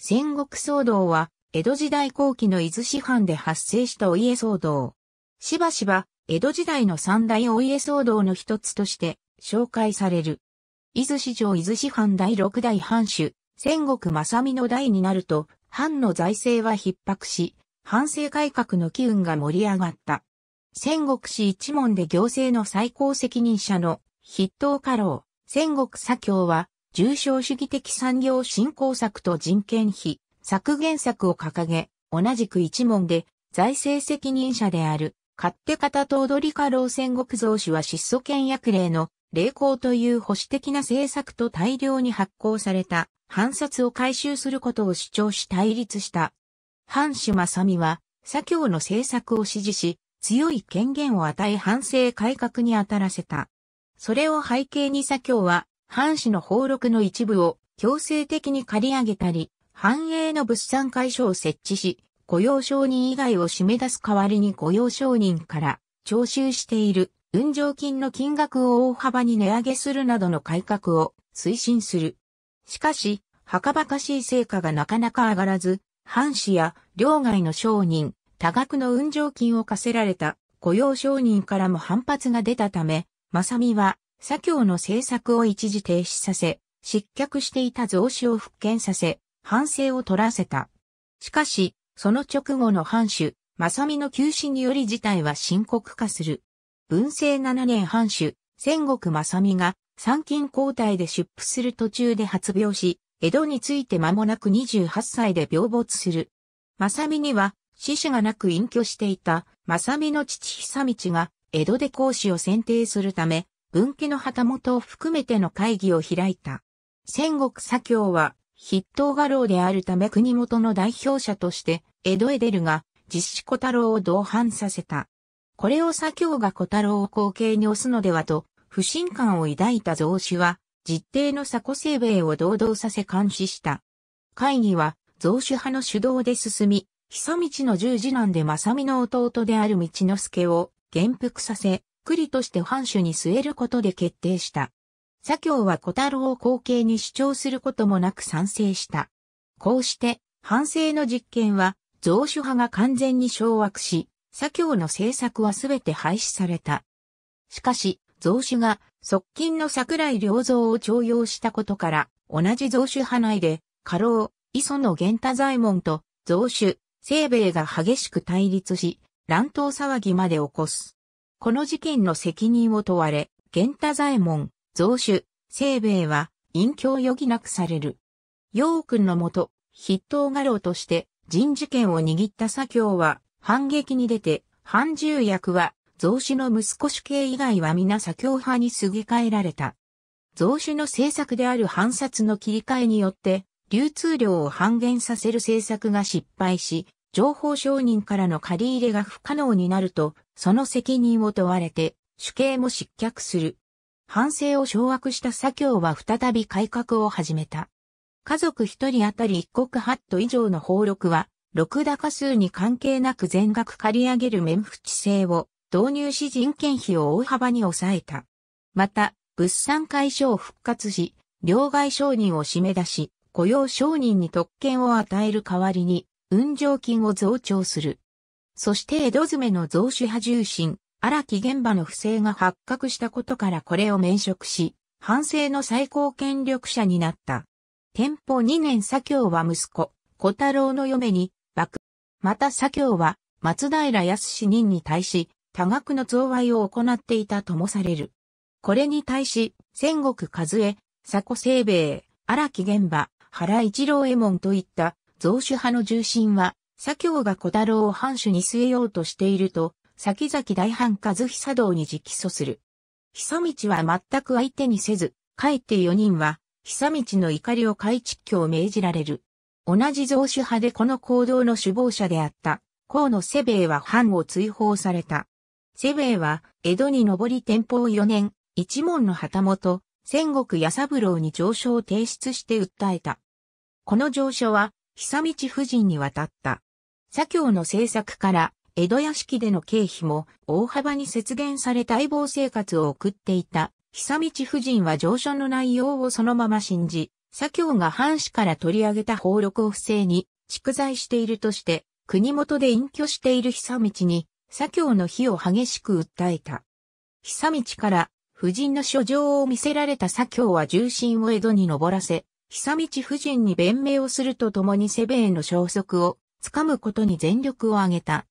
戦国騒動は、江戸時代後期の伊豆市藩で発生したお家騒動。しばしば、江戸時代の三大お家騒動の一つとして、紹介される。伊豆市城伊豆市藩第六代藩主、戦国正美の代になると、藩の財政は逼迫し、藩政改革の機運が盛り上がった。戦国市一門で行政の最高責任者の筆頭家老、戦国左京は、重症主義的産業振興策と人件費削減策を掲げ、同じく一問で財政責任者である、勝手方と踊り家老戦国増氏は質素権約令の霊行という保守的な政策と大量に発行された、反殺を回収することを主張し対立した。藩主正美は、左京の政策を支持し、強い権限を与え反省改革に当たらせた。それを背景に左京は、藩士の俸禄の一部を強制的に借り上げたり、繁栄の物産会所を設置し、雇用承認以外を締め出す代わりに雇用承認から徴収している運上金の金額を大幅に値上げするなどの改革を推進する。しかし、はかばかしい成果がなかなか上がらず、藩士や領外の商人、多額の運上金を課せられた雇用承認からも反発が出たため、正美は左京の政策を一時停止させ、失脚していた増資を復権させ、反省を取らせた。しかし、その直後の藩主、正美の急死により事態は深刻化する。文政7年藩主、戦国正美が参勤交代で出府する途中で発病し、江戸について間もなく28歳で病没する。正美には死者がなく隠居していた正美の父久道が江戸で講師を選定するため文家の旗本を含めての会議を開いた。戦国左京は筆頭画廊であるため国元の代表者として江戸へ出るが実子小太郎を同伴させた。これを左京が小太郎を後継に押すのではと不信感を抱いた増子は実定の佐古生命を堂々させ監視した。会議は増子派の主導で進み、久道の十字男で正美の弟である道之助を元服させ、くりとして藩主に据えることで決定した。左京は小太郎を後継に主張することもなく賛成した。こうして、反省の実験は、増主派が完全に掌握し、左京の政策はすべて廃止された。しかし、増主が側近の桜井良造を徴用したことから、同じ増主派内で、過労、磯野源太左衛門と増主、清兵衛が激しく対立し、乱闘騒ぎまで起こす。この事件の責任を問われ、源太左衛門、増主、清兵衛は、隠居を余儀なくされる。陽君のもと、筆頭画廊として、人事権を握った左京は、反撃に出て、反重役は、増主の息子主系以外は皆左京派にすげ替えられた。増主の政策である反殺の切り替えによって、流通量を半減させる政策が失敗し、情報承認からの借り入れが不可能になると、その責任を問われて、主刑も失脚する。反省を掌握した左京は再び改革を始めた。家族一人当たり一国八都以上の俸禄は、六高数に関係なく全額借り上げる免付地制を導入し人件費を大幅に抑えた。また、物産会所を復活し、両外商人を締め出し、雇用商人に特権を与える代わりに、運上金を増長する。そして江戸詰めの増主派重臣、荒木現場の不正が発覚したことからこれを免職し、反省の最高権力者になった。天保2年左京は息子、小太郎の嫁に、幕。また左京は、松平康任に対し、多額の贈賄を行っていたともされる。これに対し、戦国和江、佐古清兵衛、荒木現場、原一郎右衛門といった、増主派の重臣は、左京が小太郎を藩主に据えようとしていると、先々大藩和久道に直訴する。久道は全く相手にせず、帰って四人は、久道の怒りを改築去を命じられる。同じ増主派でこの行動の首謀者であった、河野世兵衛は藩を追放された。世兵衛は、江戸に上り天保四年、一門の旗本、戦国八三郎に上書を提出して訴えた。この上書は、久道夫人に渡った。左京の政策から江戸屋敷での経費も大幅に節減され待望生活を送っていた久道夫人は上書の内容をそのまま信じ、左京が藩士から取り上げた法録を不正に蓄財しているとして、国元で隠居している久道に、左京の非を激しく訴えた。久道から夫人の書状を見せられた左京は重心を江戸に登らせ、久道夫人に弁明をするとともにセベへの消息を掴むことに全力を挙げた。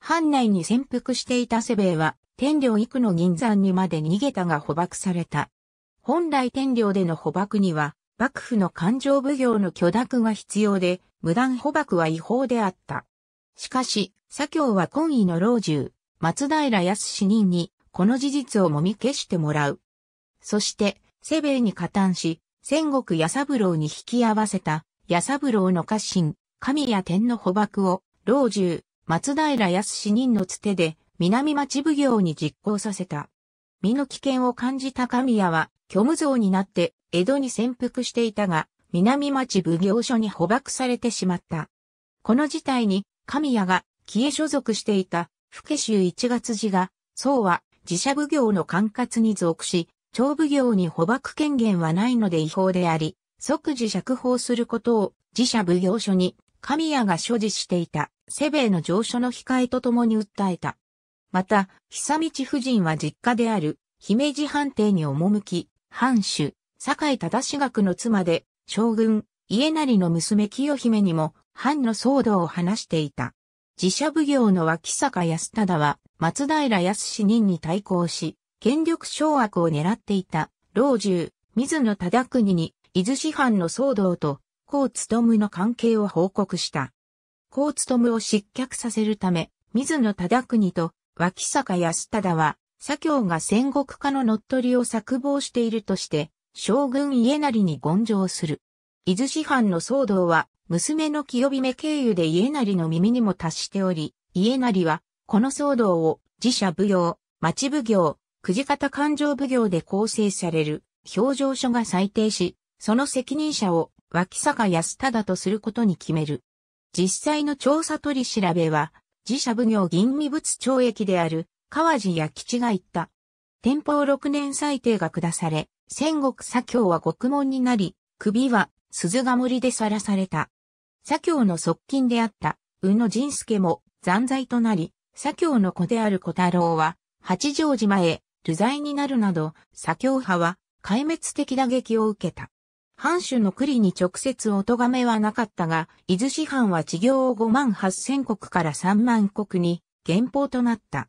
藩内に潜伏していたセベイは、天領幾の銀山にまで逃げたが捕獲された。本来天領での捕獲には、幕府の勘定奉行の許諾が必要で、無断捕獲は違法であった。しかし、左京は今位の老中、松平康死人に、この事実をもみ消してもらう。そして、ベイに加担し、戦国八三郎に引き合わせた、八三郎の家臣、神谷天の捕縛を、老中、松平康人のつてで、南町奉行に実行させた。身の危険を感じた神谷は、虚無像になって、江戸に潜伏していたが、南町奉行所に捕獲されてしまった。この事態に、神谷が、木へ所属していた、福州一月寺が、僧は、自社奉行の管轄に属し、長奉行に捕獲権限はないので違法であり、即時釈放することを自社奉行所に神谷が所持していたセベイの上書の控えとともに訴えた。また、久道夫人は実家である姫路藩邸に赴き、藩主、坂井忠志学の妻で、将軍、家成の娘清姫にも、藩の騒動を話していた。自社奉行の脇坂安忠は、松平康任に対抗し、権力掌握を狙っていた、老中、水野忠国に、伊豆市藩の騒動と、高務の関係を報告した。高務を失脚させるため、水野忠国と脇坂安忠は、左京が戦国家の乗っ取りを策謀しているとして、将軍家成に言上する。伊豆市藩の騒動は、娘の清姫経由で家成の耳にも達しており、家成は、この騒動を、自社奉行、町奉行、くじ方勘定奉行で構成される、表情書が裁定し、その責任者を脇坂安忠とすることに決める。実際の調査取り調べは、自社奉行吟味物懲役である、川地や吉が言った。天保6年裁定が下され、戦国左京は獄門になり、首は鈴が森でさらされた。左京の側近であった、宇野仁助も残罪となり、左京の子である小太郎は、八丈島へ流罪になるなど、左京派は壊滅的打撃を受けた。藩主の栗に直接お咎めはなかったが、伊豆市藩は事業を5万8千国から3万国に減俸となった。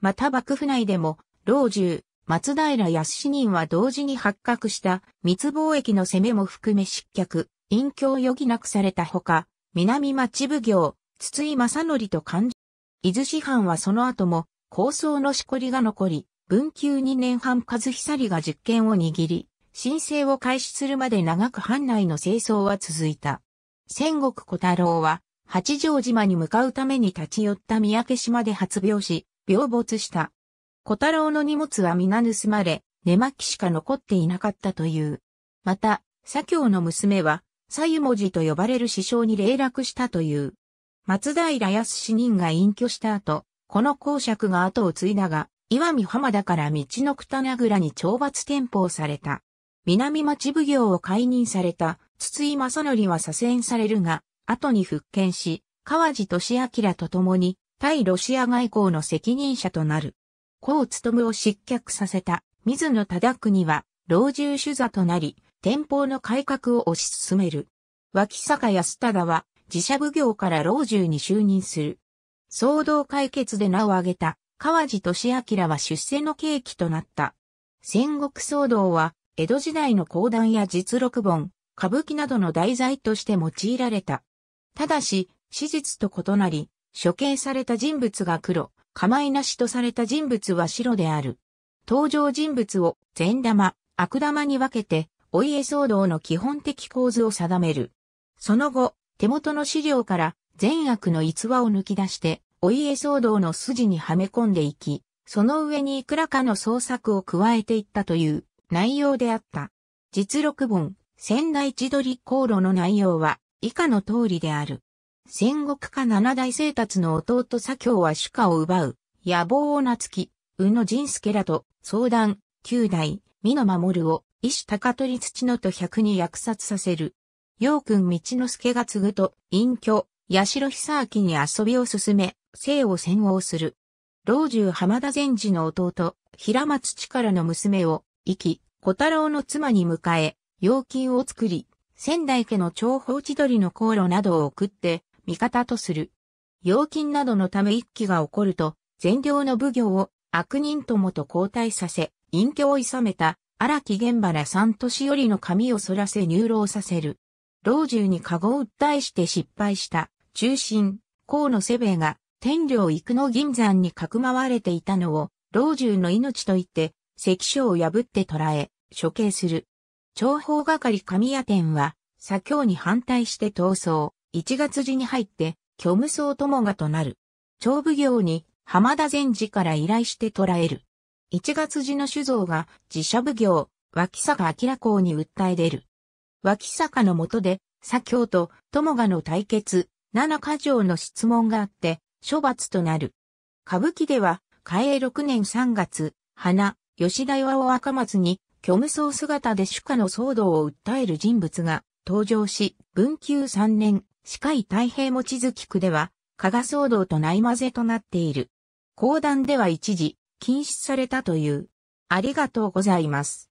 また幕府内でも、老中、松平康人は同時に発覚した密貿易の攻めも含め失脚、隠居を余儀なくされたほか、南町奉行、筒井正則と定。伊豆市藩はその後も、構想のしこりが残り、文久2年半和久が実権を握り、申請を開始するまで長く藩内の清掃は続いた。戦国小太郎は、八丈島に向かうために立ち寄った三宅島で発病し、病没した。小太郎の荷物は皆盗まれ、寝巻きしか残っていなかったという。また、左京の娘は、左右文字と呼ばれる師匠に霊落したという。松平康死人が隠居した後、この公爵が後を継いだが、岩見浜田から道のくたなぐらに懲罰転法された。南町奉行を解任された筒井正則は左遷されるが、後に復権し、川地俊明と共に対ロシア外交の責任者となる。甲務を失脚させた水野忠国は老中主座となり、天保の改革を推し進める。脇坂安忠は自社奉行から老中に就任する。騒動解決で名を挙げた川地俊明は出世の契機となった。戦国騒動は江戸時代の講談や実録本、歌舞伎などの題材として用いられた。ただし、史実と異なり、処刑された人物が黒、構いなしとされた人物は白である。登場人物を善玉、悪玉に分けて、お家騒動の基本的構図を定める。その後、手元の資料から善悪の逸話を抜き出して、お家騒動の筋にはめ込んでいき、その上にいくらかの創作を加えていったという、内容であった。実録本、仙台地取航路の内容は以下の通りである。戦国家七大生達の弟左京は主家を奪う、野望をなつき、宇野仁助らと相談、九代、美の守を、医師高取土のと百に虐殺させる。陽君道之助が継ぐと、隠居、八代久明に遊びを進め、生を専応する。老中浜田善治の弟、平松力の娘を、生き、小太郎の妻に迎え、陽金を作り、仙台家の長宝千鳥の航路などを送って、味方とする。陽金などのため一揆が起こると、善良の奉行を悪人ともと交代させ、隠居をいさめた荒木玄原三年寄りの髪を反らせ入牢させる。老中に籠を訴えして失敗した中心、河野瀬兵衛が天領幾の銀山にかくまわれていたのを老中の命と言って関所を破って捕らえ、処刑する。諜報係神谷店は、左京に反対して逃走、1月時に入って、虚無僧友がとなる。長奉行に、浜田禅寺から依頼して捕らえる。1月時の酒造が、自社奉行、脇坂明公に訴え出る。脇坂の下で、左京と友賀の対決、七箇条の質問があって、処罰となる。歌舞伎では、嘉永6年3月、花、吉田岩を赤松に、虚無僧姿で主家の騒動を訴える人物が登場し、文久3年、司会太平望月区では、加賀騒動と内混ぜとなっている。講談では一時、禁止されたという。ありがとうございます。